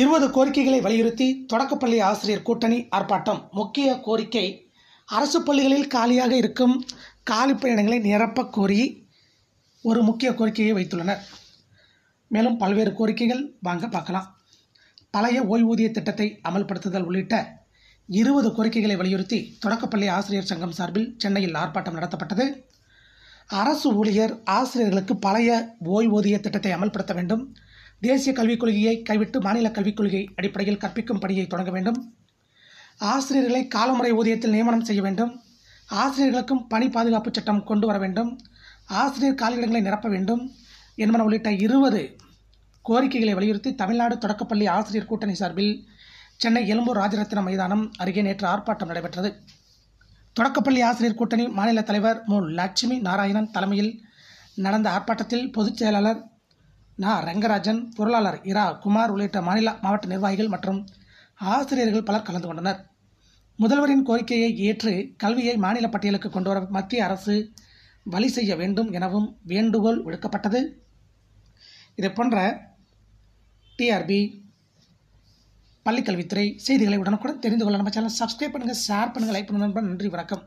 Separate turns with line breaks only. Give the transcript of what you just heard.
இருபது கோரிக்கைகளை வலியுறுத்தி தொடக்கப்பள்ளி ஆசிரியர் கூட்டணி ஆர்ப்பாட்டம் முக்கிய கோரிக்கை அரசு பள்ளிகளில் காலியாக இருக்கும் காலி பயணங்களை நிரப்ப கோரி ஒரு முக்கிய கோரிக்கையை வைத்துள்ளனர் மேலும் பல்வேறு கோரிக்கைகள் வாங்க பார்க்கலாம் பழைய ஓய்வூதிய திட்டத்தை அமல்படுத்துதல் உள்ளிட்ட இருபது கோரிக்கைகளை வலியுறுத்தி தொடக்கப்பள்ளி ஆசிரியர் சங்கம் சார்பில் சென்னையில் ஆர்ப்பாட்டம் நடத்தப்பட்டது அரசு ஊழியர் ஆசிரியர்களுக்கு பழைய ஓய்வூதிய திட்டத்தை அமல்படுத்த வேண்டும் தேசிய கல்விக் கொள்கையை கைவிட்டு மாநில கல்விக் கொள்கை அடிப்படையில் கற்பிக்கும் பணியை தொடங்க வேண்டும் ஆசிரியர்களை காலமுறை ஊதியத்தில் நியமனம் செய்ய வேண்டும் ஆசிரியர்களுக்கும் பணி பாதுகாப்பு சட்டம் கொண்டு வர வேண்டும் ஆசிரியர் காலியிடங்களை நிரப்ப வேண்டும் என்பன உள்ளிட்ட இருபது கோரிக்கைகளை வலியுறுத்தி தமிழ்நாடு தொடக்கப்பள்ளி ஆசிரியர் கூட்டணி சார்பில் சென்னை எழும்பூர் ராஜரத்தினம் மைதானம் அருகே நேற்று ஆர்ப்பாட்டம் நடைபெற்றது தொடக்கப்பள்ளி ஆசிரியர் கூட்டணி மாநில தலைவர் மு லட்சுமி நாராயணன் தலைமையில் நடந்த ஆர்ப்பாட்டத்தில் பொதுச் செயலாளர் நா ரங்கராஜன் பொருளாளர் இரா குமார் உள்ளிட்ட மாநில மாவட்ட நிர்வாகிகள் மற்றும் ஆசிரியர்கள் பலர் கலந்து கொண்டனர் முதல்வரின் கோரிக்கையை ஏற்று கல்வியை மாநில பட்டியலுக்கு கொண்டுவர மத்திய அரசு வழி செய்ய வேண்டும் எனவும் வேண்டுகோள் விடுக்கப்பட்டது இதை போன்ற டிஆர்பி பள்ளிக்கல்வித்துறை செய்திகளை உடனுக்குடன் தெரிந்து கொள்ள நம்ம சேனல் சப்ஸ்கிரைப் பண்ணுங்கள் ஷேர் பண்ணுங்கள் லைக் பண்ணுங்கள் நன்றி வணக்கம்